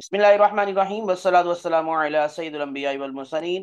बसमीम वसलामसैदम्बियामसनिन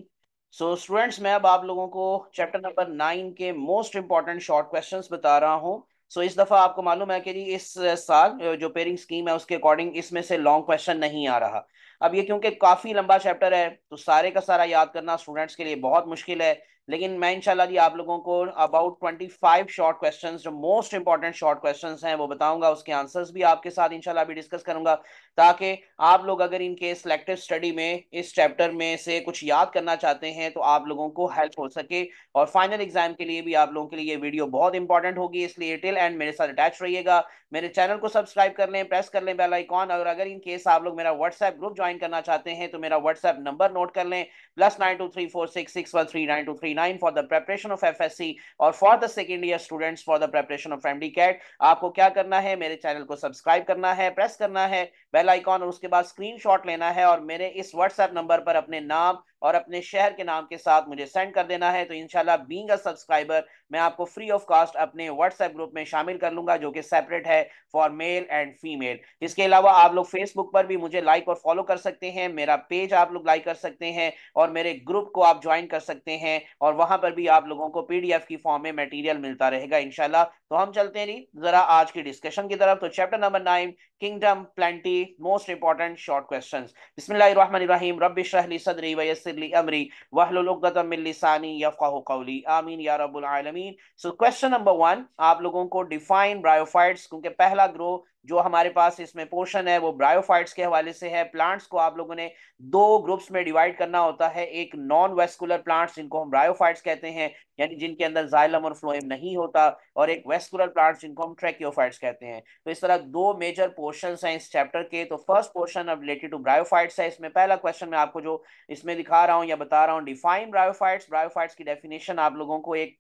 so students मैं अब आप लोगों को चैप्टर नंबर नाइन के मोस्ट इंपॉर्टेंट शॉर्ट क्वेश्चन बता रहा हूँ सो so, इस दफ़ा आपको मालूम है कि जी इस साल जो पेयरिंग स्कीम है उसके अकॉर्डिंग इसमें से लॉन्ग क्वेश्चन नहीं आ रहा अब ये क्योंकि काफ़ी लंबा चैप्टर है तो सारे का सारा याद करना स्टूडेंट्स के लिए बहुत मुश्किल है लेकिन मैं इंशाल्लाह जी आप लोगों को about twenty five short question जो मोस्ट इंपॉर्टेंट शॉर्ट क्वेश्चन हैं वो बताऊंगा उसके आंसर्स भी आपके साथ इंशाल्लाह अभी डिस्कस करूंगा ताकि आप लोग अगर इनके सिलेक्टिव स्टडी में इस चैप्टर में से कुछ याद करना चाहते हैं तो आप लोगों को हेल्प हो सके और फाइनल एग्जाम के लिए भी आप लोगों के लिए ये वीडियो बहुत इंपॉर्टेंट होगी इसलिए टिल एंड मेरे साथ अटैच रहिएगा मेरे चैनल को सब्सक्राइब कर लें प्रेस कर लें बेल आइकॉन और अगर इन केस आप लोग मेरा व्हाट्सएप ग्रुप ज्वाइन करना चाहते हैं तो मेरा व्हाट्सएप नंबर नोट कर लें plus nine two three four six six one three nine two three 29 for the preparation of FSC और for the second year students for the preparation of MD CAT आपको क्या करना है मेरे channel को subscribe करना है प्रेस करना है बेल आइकॉन और उसके बाद स्क्रीनशॉट लेना है और मेरे इस व्हाट्सएप नंबर पर अपने नाम और अपने शहर के नाम के साथ मुझे सेंड कर देना है तो इनशाला बींग अ सब्सक्राइबर मैं आपको फ्री ऑफ कॉस्ट अपने व्हाट्सएप ग्रुप में शामिल कर लूंगा जो कि सेपरेट है फॉर मेल एंड फीमेल इसके अलावा आप लोग फेसबुक पर भी मुझे लाइक और फॉलो कर सकते हैं मेरा पेज आप लोग लाइक कर सकते हैं और मेरे ग्रुप को आप ज्वाइन कर सकते हैं और वहां पर भी आप लोगों को पी की फॉर्म में मटीरियल मिलता रहेगा इनशाला तो हम चलते हैं जरा आज की डिस्कशन की तरफ तो chapter number nine kingdom plantae most important short question बिस्मिल्लाम रबिशरली सदरी वयसरली अमरी वहलुलगतमिलसानी यफ़ाह कौली आमीन या रबालमीन सो क्वेश्चन नंबर वन आप लोगों को डिफाइन ब्रायोफाइट्स क्योंकि पहला ग्रोह जो हमारे पास इसमें पोर्शन है वो ब्रायोफाइट्स के हवाले से है प्लांट्स को आप लोगों ने दो ग्रुप्स में डिवाइड करना होता है एक नॉन वेस्कुलर प्लांट्स जिनको हम ब्रायोफाइट्स कहते हैं यानी जिनके अंदर जाइलम और फ्लोएम नहीं होता और एक वेस्कुलर प्लांट्स जिनको हम ट्रैकियोफाइट्स कहते हैं तो इस तरह दो मेजर पोर्शन हैं इस चैप्टर के तो फर्स्ट पोर्शन अब रिलेटेड टू ब्रायोफाइट्स है इसमें पहला क्वेश्चन मैं आपको जो इसमें दिखा रहा हूँ या बता रहा हूँ डिफाइन ब्रायोफाइट्स ब्रायोफाइट्स की डेफिनेशन आप लोगों को एक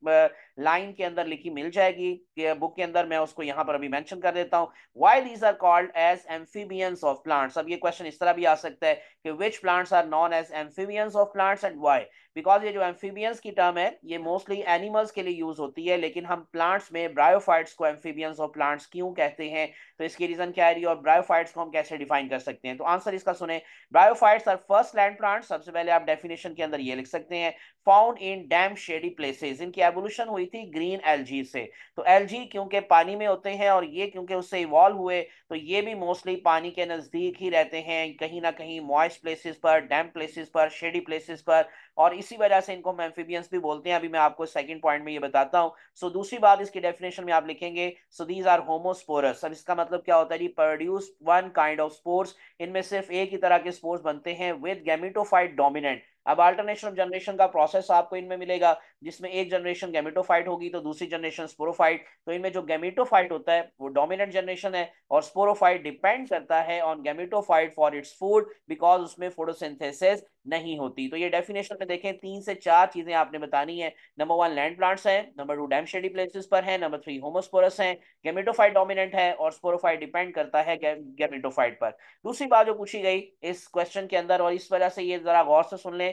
लाइन के अंदर लिखी मिल जाएगी बुक के अंदर मैं उसको यहाँ पर अभी मेंशन कर देता हूँ why these are called as amphibians of plants अब ये क्वेश्चन इस तरह भी आ सकता है कि which plants are known as amphibians of plants and why because ये जो एम्फीबियंस की टर्म है ये मोस्टली एनिमल्स के लिए यूज होती है लेकिन हम प्लांट्स में ब्रायोफाइट्स को एम्फीबियंस और प्लांट्स क्यों कहते हैं तो इसकी रीजन क्या है और ब्रायोफाइट्स को हम कैसे डिफाइन कर सकते हैं तो आंसर इसका सुने bryophytes are first land plants सबसे पहले आप डेफिनेशन के अंदर ये लिख सकते हैं found in damp shady places इनकी एवोल्यूशन हुई थी ग्रीन एल से तो एल क्योंकि पानी में होते हैं और ये क्योंकि उससे इवॉल्व हुए तो ये भी मोस्टली पानी के नजदीक ही रहते हैं कहीं ना कहीं मॉइस्ट प्लेसेस पर डैम प्लेसेस पर शेडी प्लेसेस पर और इसी वजह से इनको मैम्फीबियंस भी बोलते हैं अभी मैं आपको सेकंड पॉइंट में ये बताता हूँ सो so, दूसरी बात इसकी डेफिनेशन में आप लिखेंगे सो दीज आर होमोस्पोरस अब इसका मतलब क्या होता है जी produce one kind of spores इनमें सिर्फ एक ही तरह के स्पोर्स बनते हैं विद गैमिटोफाइट डोमिनेंट अब अल्टरनेशन ऑफ जनरेशन का प्रोसेस आपको इनमें मिलेगा जिसमें एक जनरेशन गैमेटोफाइट होगी तो दूसरी जनरेशन स्पोरोफाइट तो इनमें जो गैमेटोफाइट होता है वो डोमिनेंट जनरेशन है और स्पोरोफाइट डिपेंड करता है on gametophyte for its food because उसमें फोटोसिंथेसिस नहीं होती तो ये डेफिनेशन में देखें तीन से चार चीजें आपने बतानी है नंबर वन लैंड प्लांट्स हैं number two damp shady places पर है नंबर थ्री होमोस्पोरस हैं गैमेटोफाइट डोमिनेंट है और स्पोरोफाइट डिपेंड करता है गैमेटोफाइट पर दूसरी बात जो पूछी गई इस क्वेश्चन के अंदर और इस वजह से ये जरा गौर से सुन लें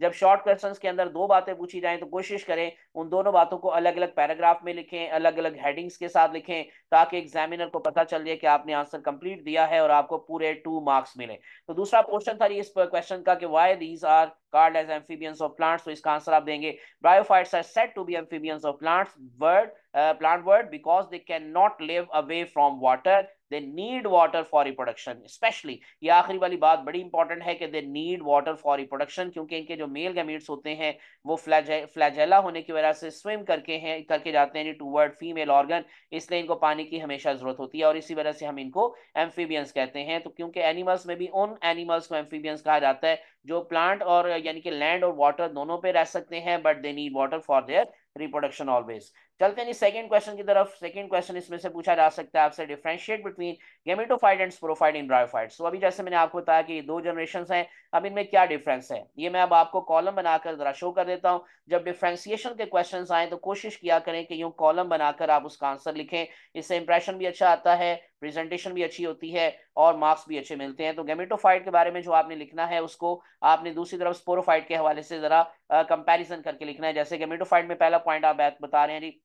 जब शॉर्ट क्वेश्चंस के अंदर दो बातें पूछी जाएं तो कोशिश करें उन दोनों बातों को अलग अलग पैराग्राफ में लिखें अलग अलग हेडिंग्स के साथ लिखें ताकि एग्जामिनर को पता चल जाए कि आपने आंसर कंप्लीट दिया है और आपको पूरे टू मार्क्स मिले तो दूसरा क्वेश्चन था इस क्वेश्चन का कि why these are called as amphibians of plants तो इसका आंसर आप देंगे bryophytes are said to be amphibians of plants world plant world because they can not live away from water they need water for reproduction especially ये आखिरी वाली बात बड़ी important है कि they need water for reproduction क्योंकि इनके जो मेल गैमेट्स होते हैं वो फ्लैजे फ्लैजेला होने की वजह से स्विम करके हैं करके जाते हैं टू वर्ड फीमेल ऑर्गन इसलिए इनको पानी की हमेशा ज़रूरत होती है और इसी वजह से हम इनको एम्फीबियंस कहते हैं तो क्योंकि एनिमल्स में भी उन एनिमल्स को एम्फीबियंस कहा जाता है जो प्लांट और यानी कि लैंड और वाटर दोनों पे रह सकते हैं but they need water for their reproduction always चलते हैं सेकंड क्वेश्चन की तरफ सेकंड क्वेश्चन इसमें से पूछा जा सकता है आपसे differentiate between gametophyte and sporophyte in bryophyte so अभी जैसे मैंने आपको बताया कि दो जनरेशन हैं अब इनमें क्या डिफरेंस है ये मैं अब आपको कॉलम बनाकर जरा शो कर देता हूँ जब डिफ्रेंसिएशन के क्वेश्चन आए तो कोशिश किया करें कि यूँ कॉलम बनाकर आप उसका आंसर लिखें इससे इंप्रेशन भी अच्छा आता है प्रेजेंटेशन भी अच्छी होती है और मार्क्स भी अच्छे मिलते हैं तो गेमेटोफाइट के बारे में जो आपने लिखना है उसको आपने दूसरी तरफ स्पोरोफाइट के हवाले से जरा कंपैरिजन करके लिखना है जैसे गेमेटोफाइट में पहला पॉइंट आप बता रहे हैं जी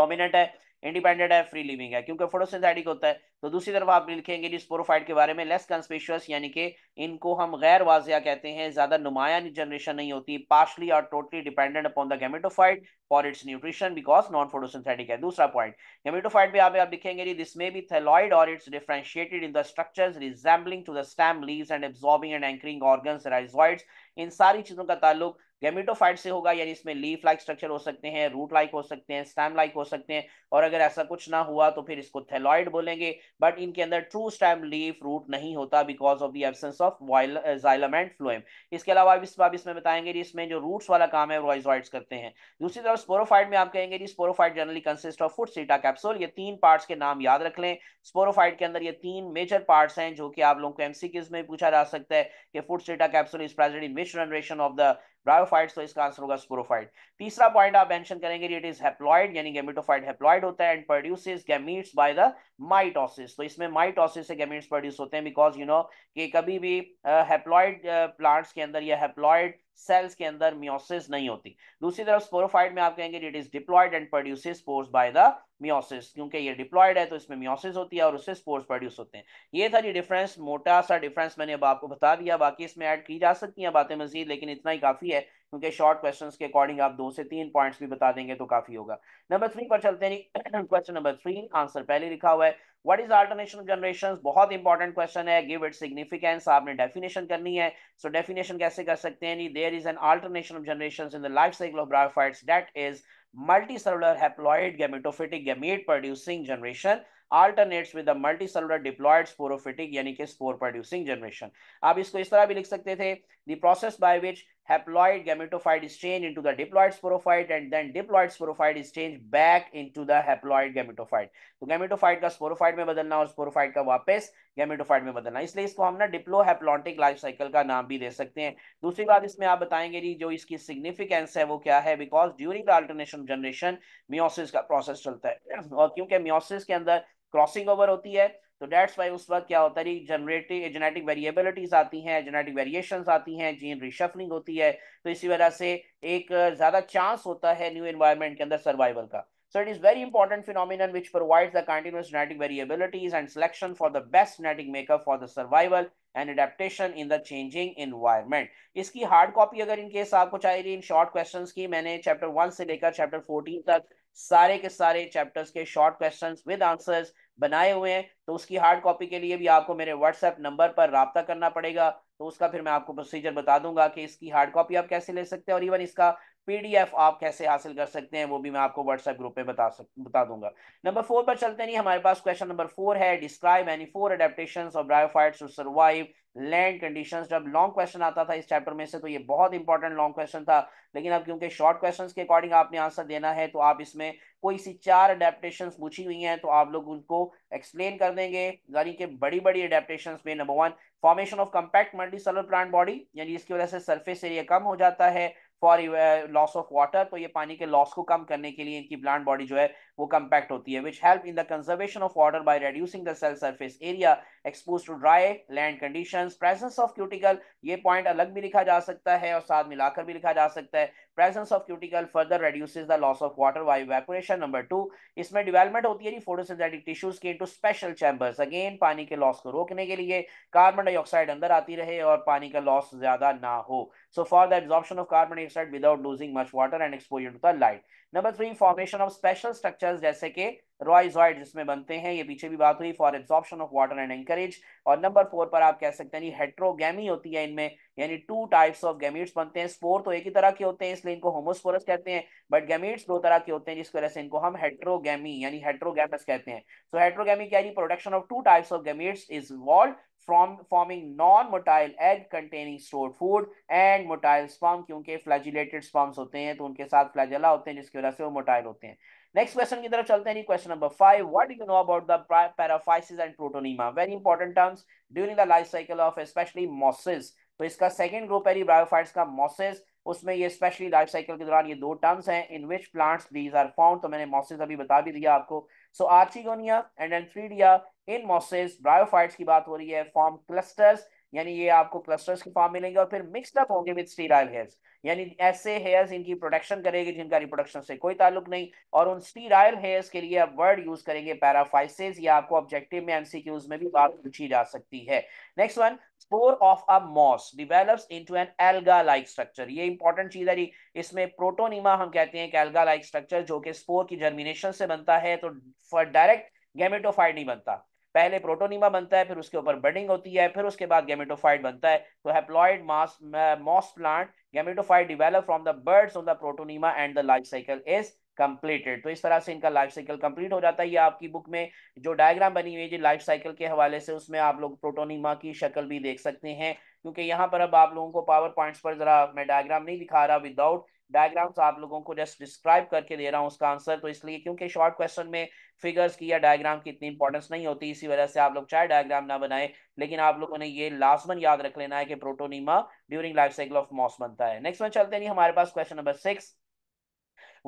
डोमिनेंट है इंडिपेंडेंट है फ्री लिविंग है क्योंकि फोटोसिंथेटिक होता है तो दूसरी तरफ आप लिखेंगे जी स्पोरोफाइट के बारे में लेस कंस्पेशियस यानी कि इनको हम गैर वाजिया कहते हैं ज्यादा नुमाया जनरेशन नहीं होती पार्शली और totally dependent upon the gametophyte for its nutrition because non photosynthetic है दूसरा पॉइंट गेमेटोफाइट भी आप, लिखेंगे जी दिसमें भी थैलॉइड और its differentiated in the structure resembling to the stem leaf and absorbing and anchoring organ rhizoid इन सारी चीज़ों का ताल्लुक गेमिटोफाइट से होगा यानी इसमें लीफ लाइक स्ट्रक्चर हो सकते हैं रूट लाइक हो सकते हैं स्टैम लाइक हो सकते हैं और अगर ऐसा कुछ ना हुआ तो फिर इसको थेलॉइड बोलेंगे बट इनके अंदर ट्रू स्टैम लीफ रूट नहीं होता because of the absence of xylem and phloem इसके अलावा अब इस बात इसमें बताएंगे जी इसमें जो रूट्स वाला काम है वो करते हैं दूसरी तरफ स्पोरोफाइड में आप कहेंगे जी sporophyte generally consist of foot seta capsule ये तीन पार्ट्स के नाम याद रख लें स्पोरोफाइड के अंदर ये तीन मेजर पार्ट्स हैं जो कि आप लोगों को एमसीक्यूज में पूछा जा सकता है कि foot seta capsule is present in which generation of the bryophytes तो इसका आंसर होगा स्पोरोफाइट तीसरा पॉइंट आप मेंशन करेंगे इट इज हैप्लॉइड यानी गैमेटोफाइट हैप्लॉइड होता है and produces gametes by the mitosis तो इसमें माइटोसिस से गैमीट्स प्रोड्यूस होते हैं बिकॉज यू नो कि कभी भी हैप्लॉइड uh, प्लांट्स uh, के अंदर या हैप्लॉइड सेल्स के अंदर मियोसिस नहीं होती दूसरी तरफ स्पोरोफाइट में आप कहेंगे it is diploid and produce spores by the meiosis क्योंकि ये डिप्लॉयड है तो इसमें मियोसिस होती है और उससे स्पोर्स प्रोड्यूस होते हैं ये था जी डिफरेंस मोटा सा डिफरेंस मैंने अब आपको बता दिया बाकी इसमें ऐड की जा सकती हैं बातें मजीद लेकिन इतना ही काफ़ी है क्योंकि शॉर्ट क्वेश्चंस के अकॉर्डिंग आप दो से तीन पॉइंट्स भी बता देंगे तो काफी होगा नंबर थ्री पर चलते हैं क्वेश्चन नंबर थ्री आंसर पहले लिखा हुआ है व्हाट इज ऑफ जनरेशन बहुत इंपॉर्टेंट क्वेश्चन है गिव इट सिग्निफिकेंस आपने डेफिनेशन करनी है सो so डेफिनेशन कैसे कर सकते हैं there is an alternation of generation in the life cycle of bryophyte that is multicellular haploid gametophytic gamete producing generation alternates with the multicellular diploid sporophytic यानी कि spore producing generation आप इसको इस तरह भी लिख सकते थे the process by which haploid gametophyte is changed into the diploid sporophyte and then diploid sporophyte is changed back into the haploid gametophyte तो gametophyte का sporophyte में बदलना और sporophyte का वापस gametophyte में बदलना इसलिए इसको हम ना डिप्लोहेप्लॉन्टिक लाइफ साइकिल का नाम भी दे सकते हैं दूसरी बात इसमें आप बताएंगे जी जो इसकी सिग्निफिकेंस है वो क्या है because during the alternation generation meiosis का प्रोसेस चलता है और क्योंकि मियोसिस के अंदर क्रॉसिंग ओवर होती है तो डेट्स वाई उस वक्त क्या होता है जनरेटिव जेनेटिक वेरिएबिलिटीज आती हैं जेनेटिक वेरिएशन आती हैं जीन रिशफलिंग होती है तो इसी वजह से एक ज्यादा चांस होता है न्यू एनवायरमेंट के अंदर सर्वाइवल का so it is very important phenomenon which provides the continuous genetic variabilities and selection for the best genetic makeup for the survival and adaptation in the changing environment इसकी hard copy अगर in case आपको चाहिए in short question की मैंने chapter one से लेकर chapter fourteen तक सारे के सारे चैप्टर्स के शॉर्ट क्वेश्चन विद आंसर्स बनाए हुए हैं तो उसकी हार्ड कॉपी के लिए भी आपको मेरे व्हाट्सएप नंबर पर रबता करना पड़ेगा तो उसका फिर मैं आपको प्रोसीजर बता दूंगा कि इसकी हार्ड कॉपी आप कैसे ले सकते हैं और इवन इसका पीडीएफ आप कैसे हासिल कर सकते हैं वो भी मैं आपको व्हाट्सएप ग्रुप में बता सक बता दूंगा नंबर फोर पर चलते नहीं हमारे पास क्वेश्चन नंबर फोर है describe any four adaptation of bryophytes to survive land condition जब लॉन्ग क्वेश्चन आता था इस चैप्टर में से तो ये बहुत इंपॉर्टेंट लॉन्ग क्वेश्चन था लेकिन अब क्योंकि शॉर्ट क्वेश्चन के अकॉर्डिंग आपने आंसर देना है तो आप इसमें कोई सी चार अडेप्टेशन पूछी हुई हैं तो आप लोग उनको एक्सप्लेन कर देंगे यानी कि बड़ी बड़ी अडेप्टेशन में number one formation of compact multicellular plant body यानी इसकी वजह से सर्फेस एरिया कम हो जाता है फॉर लॉस ऑफ वाटर तो ये पानी के लॉस को कम करने के लिए इनकी प्लांट बॉडी जो है वो कंपैक्ट होती है which help in the conservation of water by reducing the cell surface area expose to dry land conditions presence of cuticle ये पॉइंट अलग भी लिखा जा सकता है और साथ मिलाकर भी लिखा जा सकता है presence of cuticle further reduces the loss of water by evaporation number two इसमें डिवेलपमेंट होती है फोटोसिंथेटिक टिश्यूज के इनटू स्पेशल चैम्बर्स अगेन पानी के लॉस को रोकने के लिए कार्बन डाइऑक्साइड अंदर आती रहे और पानी का लॉस ज्यादा ना हो so for the absorption of carbon dioxide without losing much water and exposure to the light number three formation of special structures जैसे कि रॉयजॉइड जिसमें बनते हैं ये पीछे भी बात हुई for absorption of water and anchorage और नंबर फोर पर आप कह सकते हैं हेट्रोगेमी होती है इनमें यानी टू टाइप्स ऑफ गैमिट्स बनते हैं स्पोर तो एक ही तरह के होते हैं इसलिए इनको होमोस्पोरस कहते हैं बट गैमिट्स दो तरह के होते हैं जिसकी वजह से इनको हम हेट्रोगेमी यानी हेट्रोगेमस कहते हैं सो हेट्रोगेमी क्या production of two types of gametes is walled from forming non-motile egg containing stored food and motile sperm क्योंकि flagellated sperms होते हैं तो उनके साथ flagella होते हैं जिसकी वजह से वो motile होते हैं नेक्स्ट क्वेश्चन की तरफ चलते हैं question number five what you know about the paraphyses and protonema very important terms during the life cycle of especially mosses तो इसका सेकंड ग्रुप है ब्रायोफाइट्स का मॉसिस उसमें ये स्पेशली लाइफ साइकिल के दौरान ये दो टर्म्स हैं in which plants these are found तो मैंने मॉसिस अभी बता भी दिया आपको so archegonia and antheridia in mosses bryophytes की बात हो रही है फॉर्म क्लस्टर्स यानी ये आपको क्लस्टर्स के फॉर्म मिलेंगे और फिर मिक्सड अप होंगे विद स्टीराइल हेयर्स यानी ऐसे हेयर्स इनकी प्रोटेक्शन करेंगे जिनका रिप्रोडक्शन से कोई ताल्लुक नहीं और उन स्टीराइल हेयर्स के लिए आप वर्ड यूज करेंगे पैराफाइसिस या आपको ऑब्जेक्टिव में एमसीक्यूज में भी बात पूछी जा सकती है next one spore of a moss develops into an alga like structure ये इंपॉर्टेंट चीज है इसमें प्रोटोनिमा हम कहते हैं एल्गा लाइक स्ट्रक्चर जो कि स्पोर की जर्मिनेशन से बनता है तो फॉर डायरेक्ट गैमेटोफाइड नहीं बनता पहले प्रोटोनिमा बनता है फिर उसके ऊपर बर्डिंग होती है फिर उसके बाद गेमेटोफाइड बनता है तो haploid mass moss plant gametophyte develop from the buds on the protonema and the life cycle is completed तो इस तरह से इनका लाइफ साइकिल कंप्लीट हो जाता है ये आपकी बुक में जो डायग्राम बनी हुई है जी लाइफ साइकिल के हवाले से उसमें आप लोग प्रोटोनिमा की शक्ल भी देख सकते हैं क्योंकि यहाँ पर अब आप लोगों को पावर पॉइंट्स पर जरा मैं डायग्राम नहीं दिखा रहा विदाउट डायग्राम्स आप लोगों को जस्ट डिस्क्राइब करके दे रहा हूँ उसका आंसर तो इसलिए क्योंकि शॉर्ट क्वेश्चन में फिगर्स की या डायग्राम की इतनी इंपॉर्टेंस नहीं होती इसी वजह से आप लोग चाहे डायग्राम ना बनाए लेकिन आप लोगों ने ये लाजमन याद रख लेना है कि protonema during life cycle of moss बनता है नेक्स्ट में चलते नहीं हमारे पास question number six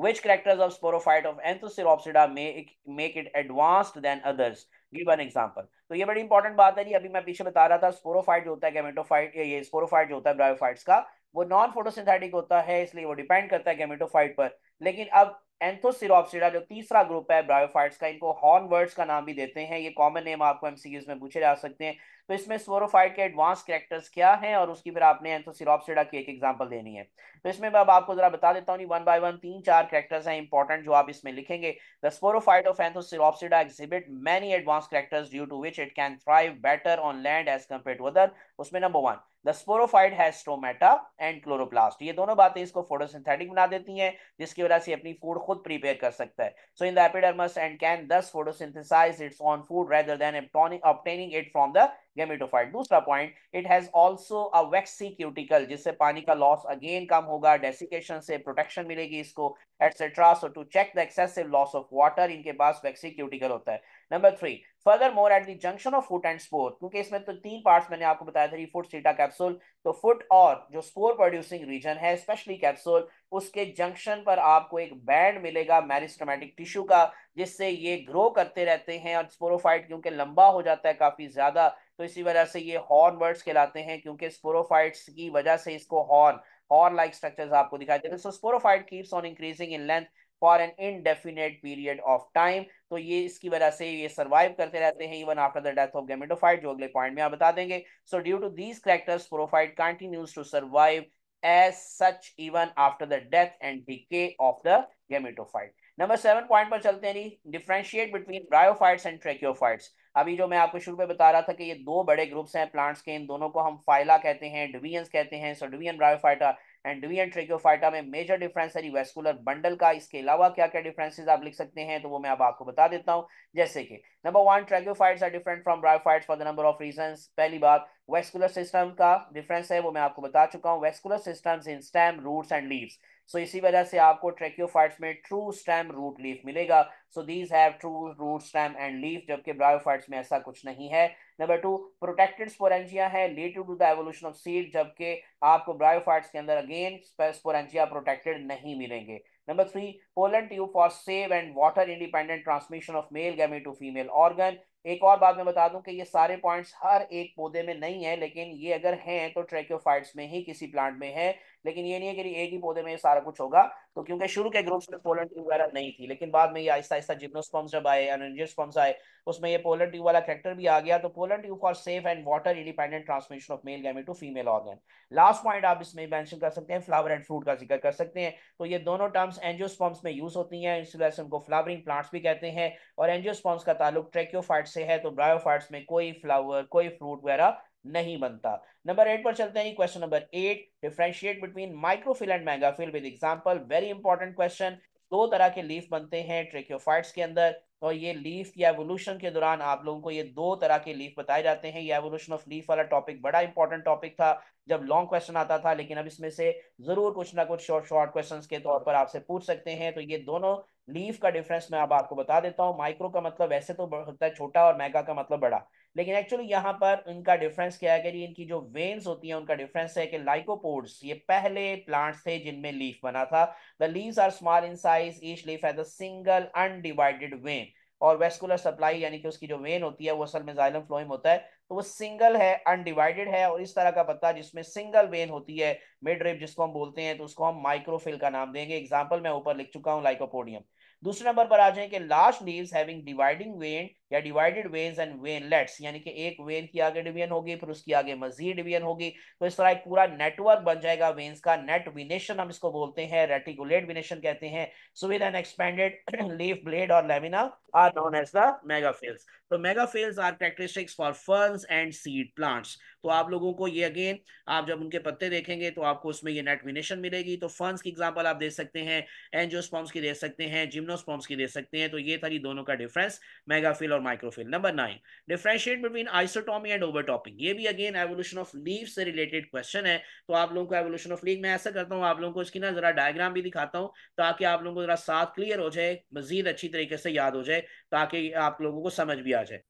which characters of sporophyte of anthocyanopsida make make it advanced than others give an example तो ये बड़ी इंपॉर्टेंट बात है जी अभी मैं पीछे बता रहा था स्पोरोफाइट जो होता है गेमेटोफाइट ये स्पोरोफाइट जो होता है ब्रायोफाइट्स का वो नॉन फोटोसिंथेटिक होता है इसलिए वो डिपेंड करता है गेमेटोफाइट पर लेकिन अब एंथोसिरोप्सिडा जो तीसरा ग्रुप है ब्रायोफाइट्स का इनको हॉर्नवर्ड्स का नाम भी देते हैं ये कॉमन नेम आपको एमसीक्यूज में पूछे जा सकते हैं तो इसमें स्वरोफाइट के एडवांस कैरेक्टर्स क्या हैं और उसकी फिर आपने एंथोसिरोप्सिडा की एक एग्जांपल देनी है तो इसमें मैं अब आपको जरा बता देता हूँ वन बाय वन तीन चार कैरेक्टर्स हैं इंपॉर्टेंट जो आप इसमें लिखेंगे the sporophyte of anthocerotopsida exhibit advance characters due to which it can thrive better on land as compare to other उसमें number one the sporophyte has stomata and chloroplast ये दोनों बातें इसको फोटोसिंथेटिक बना देती हैं जिसकी वजह से अपनी फूड खुद प्रिपेयर कर सकता है so in the epidermis and can thus photosynthesize its own food rather than obtaining it from the gametophyte दूसरा point it has also a waxy cuticle जिससे पानी का लॉस अगेन कम होगा डेसिकेशन से प्रोटेक्शन मिलेगी इसको etcetera so to check the excessive loss of water इनके पास वैक्सी क्यूटिकल होता है number three furthermore at the junction of foot and spore क्योंकि इसमें तो तीन पार्ट्स मैंने आपको बताया था फुट सीटा कैप्सूल तो फुट और जो स्पोर प्रोड्यूसिंग रीजन है स्पेशली कैप्सूल उसके जंक्शन पर आपको एक बैंड मिलेगा मैरिस्टमेटिक टिश्यू का जिससे ये ग्रो करते रहते हैं और स्पोरोफाइट क्योंकि लंबा हो जाता है काफ़ी ज़्यादा तो इसी वजह से ये हॉर्न वर्ड्स कहलाते हैं क्योंकि स्पोरोफाइट्स की वजह से इसको हॉर्न हॉर्न लाइक स्ट्रक्चर्स आपको दिखाई देते हैं so sporophyte keeps on increasing in length for an indefinite period of time तो ये इसकी वजह से ये सर्वाइव करते रहते हैं even after the death of gametophyte जो अगले पॉइंट में आप बता देंगे so due to these characters sporophyte continues to survive as such even after the death and decay of the gametophyte. Number seven point पर चलते हैं नहीं differentiate between bryophytes and tracheophytes अभी जो मैं आपको शुरू में बता रहा था कि ये दो बड़े ग्रुप्स हैं प्लांट्स के इन दोनों को हम फाइला कहते हैं डिवीजन कहते हैं सो डिवीजन ब्रायोफाइटा एंडमी एंड ट्रेक्योफाइटा में मेजर डिफरेंस है वेस्कुलर बंडल का इसके अलावा क्या क्या डिफरेंसेस आप लिख सकते हैं तो वो मैं अब आपको बता देता हूँ जैसे कि number one tracheophytes are different from bryophytes for the number of reason पहली बात वेस्कुलर सिस्टम का डिफरेंस है वो मैं आपको बता चुका हूँ vascular system in stem roots and leaves सो इसी वजह से आपको ट्रेक्योफाइट्स में ट्रू स्टैम रूट लीफ मिलेगा so these have true root stem and leaf जबकि ब्रायोफाइट्स में ऐसा कुछ नहीं है नंबर टू प्रोटेक्टेड स्पोरेंजिया है related to the evolution of seed जबकि आपको ब्रायोफाइट्स के अंदर अगेन स्पोरेंजिया प्रोटेक्टेड नहीं मिलेंगे number three pollen tube for save and water independent transmission of male gamete to female organ एक और बात मैं बता दूं कि ये सारे पॉइंट्स हर एक पौधे में नहीं है लेकिन ये अगर हैं तो ट्रेक्योफाइट्स में ही किसी प्लांट में है लेकिन ये नहीं है कि एक ही पौधे में ये सारा कुछ होगा तो क्योंकि शुरू के ग्रुप्स में पोलन ट्यूब वगैरह नहीं थी लेकिन बाद में ये आहिस्ता आहिस्ता जिम्नोस्पम्स जब आए एनर्जियस्पम्स आए उसमें ये पोलन ट्यूब वाला कैरेक्टर भी आ गया तो pollen tube for safe and water independent transmission of male gamete to female organ last point आप इसमें मैंशन कर सकते हैं फ्लावर एंड फ्रूट का जिक्र कर सकते हैं तो ये दोनों टर्म्स एनजियोस्पॉम्स में यूज होती हैं इसलिए उनको फ्लावरिंग प्लांट्स भी कहते हैं और एनजियोस्पॉम्स का ताल्लुक ट्रेक्योफाइट से है तो ब्रायोफाइट्स में कोई फ्लावर कोई फ्रूट वगैरह नहीं बनता नंबर एट पर चलते हैं question number eight differentiate between microphyll and megaphyll with example very important question दो तरह के लीफ बनते हैं ट्रेक्योफाइट्स के अंदर और तो ये लीफ या एवोल्यूशन के दौरान आप लोगों को ये दो तरह के लीफ बताए जाते हैं ये एवोल्यूशन ऑफ लीफ वाला टॉपिक बड़ा इंपॉर्टेंट टॉपिक था जब लॉन्ग क्वेश्चन आता था लेकिन अब इसमें से जरूर कुछ ना कुछ शॉर्ट शॉर्ट क्वेश्चंस के तौर पर आपसे पूछ सकते हैं तो ये दोनों लीफ का डिफरेंस मैं अब आपको बता देता हूँ माइक्रो का मतलब वैसे तो होता है छोटा और मेगा का मतलब बड़ा लेकिन एक्चुअली यहाँ पर उनका डिफरेंस क्या है कि इनकी जो वेन्स होती हैं उनका डिफरेंस है कि लाइकोपोड्स ये पहले प्लांट्स थे जिनमें लीफ बना था the leaves are small in size each leaf has single undivided vein और वेस्कुलर सप्लाई यानी कि उसकी जो वेन होती है वो असल में जाइलम फ्लोइम होता है तो वो सिंगल है अनडिवाइडेड है और इस तरह का पत्ता जिसमें सिंगल वेन होती है मिड रेप जिसको हम बोलते हैं तो उसको हम माइक्रोफिल का नाम देंगे एग्जाम्पल मैं ऊपर लिख चुका हूँ लाइकोपोडियम दूसरे नंबर पर आ जाए कि last leaves having dividing vein या divided veins and veinlets यानी कि एक वेन की आगे डिवीजन होगी फिर उसकी आगे मजीद डिवीजन होगी तो इस तरह एक पूरा नेटवर्क बन जाएगा वेन्स का नेट विनेशन हम इसको बोलते हैं रेटिकुलेट विनेशन कहते हैं so with an expanded leaf blade और lamina are known as the megaphylls तो megaphylls are characteristics for ferns and seed plants तो आप लोगों को ये अगेन आप जब उनके पत्ते देखेंगे तो आपको उसमें ये नेट विनेशन मिलेगी तो फर्न्स की एग्जांपल आप दे सकते हैं एनजियोस्पॉम्स की दे सकते हैं जिम्नोस्पॉम्स की दे सकते हैं तो ये था ये दोनों का डिफरेंस मेगाफिल और और microphyll number nine differentiate between isotomy and overtopping ये भी अगेन एवोल्यूशन ऑफ लीव से रिलेटेड क्वेश्चन है तो आप लोगों को एवोल्यूशन ऑफ लीव मैं ऐसा करता हूँ आप लोगों को इसकी ना जरा डायग्राम भी दिखाता हूँ ताकि आप लोगों को जरा साथ क्लियर हो जाए मजीद अच्छी तरीके से याद हो जाए ताकि आप लोगों को समझ भी आ जाए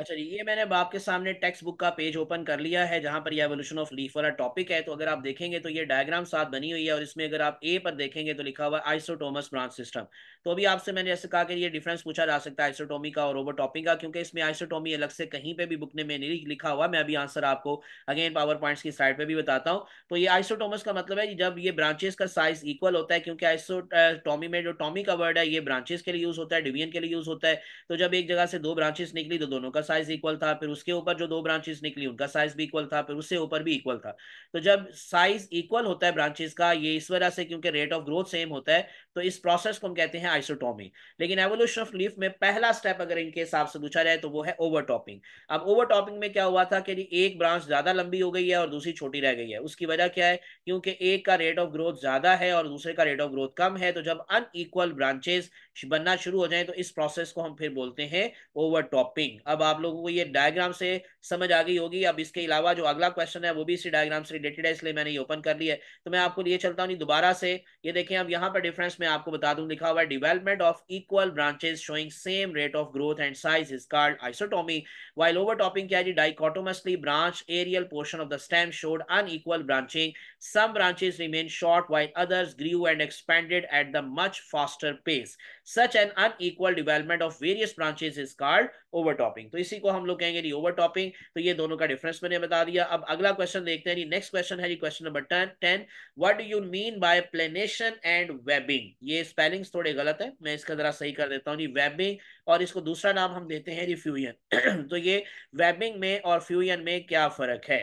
अच्छा जी ये मैंने आपके सामने टेक्स्ट बुक का पेज ओपन कर लिया है जहां पर ये एवोल्यूशन ऑफ लीफ वाला टॉपिक है तो अगर आप देखेंगे तो ये डायग्राम साथ बनी हुई है और इसमें अगर आप ए पर देखेंगे तो लिखा हुआ आइसोटोमस ब्रांच सिस्टम तो अभी आपसे मैंने जैसे कहा कि ये डिफरेंस पूछा जा सकता है आइसोटोमी का और टॉपिक का क्योंकि इसमें आइसोटोमी अलग से कहीं पर भी बुक ने में नहीं लिखा हुआ मैं अभी आंसर आपको अगेन पावर पॉइंट्स की साइड पर भी बताता हूँ तो ये आइसोटोमस का मतलब है जब ये ब्रांचेस का साइज इक्वल होता है क्योंकि आइसोटॉमी में जो टॉमी का वर्ड है ये ब्रांचेस के लिए यूज होता है डिवीजन के लिए यूज होता है तो जब एक जगह से दो ब्रांचेस निकली तो दोनों का साइज इक्वल था फिर उसके ऊपर जो दो ब्रांचेस निकली उनका साइज भी इक्वल था फिर उससे ऊपर भी इक्वल था तो जब साइज इक्वल होता है ब्रांचेस का ये इस वजह से क्योंकि रेट ऑफ ग्रोथ सेम होता है तो इस प्रोसेस को हम कहते हैं आइसोटॉमी लेकिन एवोल्यूशन ऑफ लीफ में पहला स्टेप अगर इनके हिसाब से पूछा जाए तो वो है ओवर अब ओवर में क्या हुआ था कि एक ब्रांच ज्यादा लंबी हो गई है और दूसरी छोटी रह गई है उसकी वजह क्या है क्योंकि एक का रेट ऑफ ग्रोथ ज्यादा है और दूसरे का रेट ऑफ ग्रोथ कम है तो जब अनइक्वल ब्रांचेस बनना शुरू हो जाए तो इस प्रोसेस को हम फिर बोलते हैं ओवर अब आप आप लोगों को ये डायग्राम से समझ आ गई होगी अब इसके अलावा जो अगला क्वेश्चन है वो भी इसी डायग्राम से रिलेटेड है इसलिए मैंने ये ओपन कर लिया है तो मैं आपको लिए चलता हूँ दोबारा से ये देखें अब यहाँ पर डिफरेंस मैं आपको बता दूँ लिखा हुआ है development of equal branches showing same rate of growth and size is called isotomy while overtopping क्या जी dichotomously branch aerial portion of the stem showed unequal branching some branches remain short while others grew and expanded at the much faster pace such an unequal development of various branches is called overtopping तो इसी को हम लोग कहेंगे जी overtopping तो ये दोनों का डिफरेंस मैंने बता दिया अब अगला क्वेश्चन देखते हैं नेक्स्ट क्वेश्चन है जी question number ten what do you mean by planation and webbing ये स्पेलिंग थोड़े गलत है मैं इसका जरा सही कर देता हूँ जी वेबिंग और इसको दूसरा नाम हम देते हैं जी फ्यूजन तो ये वेबिंग में और फ्यूजन में क्या फर्क है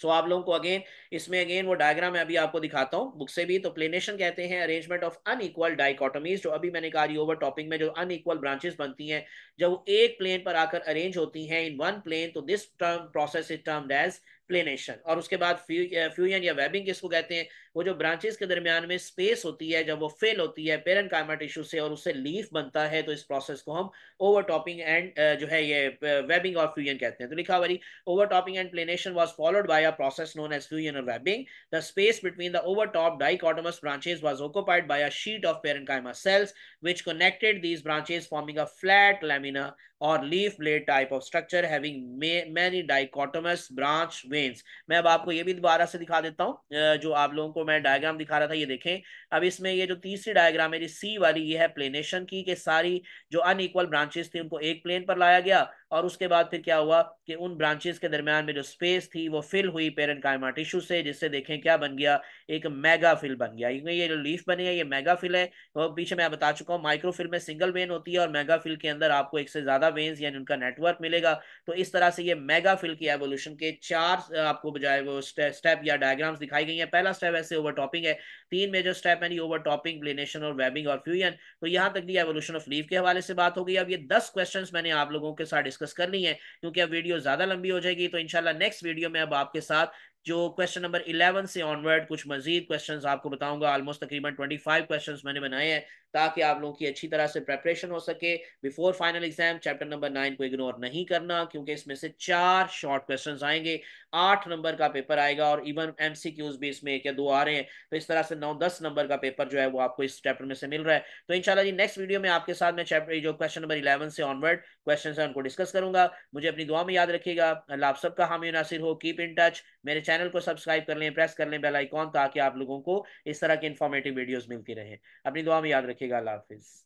सो so, आप लोगों को अगेन इसमें अगेन वो डायग्राम मैं अभी आपको दिखाता हूँ बुक से भी तो प्लेनेशन कहते हैं अरेंजमेंट ऑफ अनइक्वल डाइकोटोमीज जो अभी मैंने कहा रही ओवर टॉपिंग में जो अनइक्वल ब्रांचेस बनती हैं जब वो एक प्लेन पर आकर अरेंज होती हैं इन वन प्लेन तो this term process is termed as planation और उसके बाद फ्यूजन या वेबिंग किसको कहते हैं वो जो ब्रांचेस के दरमियान में स्पेस होती है जब वो फेल होती है पेरेंट कामा टिश्यू से और उससे लीफ बनता है तो इस प्रोसेस को हम ओवर टॉपिंग एंड जो है ये वेबिंग और फ्यूजन कहते हैं तो लिखा वरी overtopping and planation was followed by a process known as fusion और webbing the space between the over top dichotomous branches was occupied by a sheet of comma cells which connected these branches forming a flat lamina और leaf blade type of structure having many dichotomous branch veins मैं अब आपको ये भी दोबारा से दिखा देता हूँ जो आप लोगों को मैं डायग्राम दिखा रहा था ये देखें अब इसमें ये जो तीसरी डायग्राम मेरी सी वाली ये है प्लेनेशन की कि सारी जो अनईक्वल ब्रांचेस थी उनको एक प्लेन पर लाया गया और उसके बाद फिर क्या हुआ कि उन ब्रांचेस के दरमियान में जो स्पेस थी वो फिल हुई पेरेंट कायमा टिश्यू से जिससे देखें क्या बन गया एक मेगा फिल बन गया क्योंकि ये जो लीफ बनी है ये मेगा फिल है और पीछे मैं बता चुका हूँ माइक्रोफिल में सिंगल वेन होती है और मेगा फिल के अंदर आपको एक से ज्यादा वेन्स यानी उनका नेटवर्क मिलेगा तो इस तरह से ये मेगा फिल की एवोल्यूशन के चार आपको बजाय वो स्टेप या डायग्राम्स दिखाई गई है पहला स्टेप ऐसे से ओवरटॉपिंग है तीन मेजर स्टेप यानी ओवरटॉपिंग प्लेनेशन और वेबिंग और फ्यूजन तो यहाँ तक दी एवोल्यूशन ऑफ लीव के हवाले से बात हो गई अब ये दस क्वेश्चन मैंने आप लोगों के साथ डिस्कस करनी है क्योंकि अब वीडियो ज्यादा लंबी हो जाएगी तो इनशाला नेक्स्ट वीडियो में अब आपके साथ जो क्वेश्चन नंबर इलेवन से ऑनवर्ड कुछ मजीद क्वेश्चंस आपको बताऊंगा ऑलमोस्ट तकरीबन ट्वेंटी फाइव क्वेश्चन मैंने बनाए हैं ताकि आप लोगों की अच्छी तरह से प्रेपरेशन हो सके before final exam chapter number nine को इग्नोर नहीं करना क्योंकि इसमें से चार शॉर्ट क्वेश्चंस आएंगे आठ नंबर का पेपर आएगा और इवन एम भी इसमें एक या दो आ रहे हैं तो इस तरह से नौ दस नंबर का पेपर जो है वो आपको इस चैप्टर में से मिल रहा है तो इनशाला जी नेक्स्ट वीडियो में आपके साथ मैं चैप्टर जो क्वेश्चन नंबर इलेवन से ऑनवर्ड क्वेश्चन है उनको डिस्कस करूंगा मुझे अपनी दुआ में याद रखिएगा अल्लाह आप सबका हामी नासिर हो कीप इन टच मेरे चैनल चैनल को सब्सक्राइब कर लें प्रेस कर लें बेल आइकॉन ताकि आप लोगों को इस तरह के इन्फॉर्मेटिव वीडियोस मिलती रहें अपनी दुआ में याद रखिएगा अल्लाह हाफिज़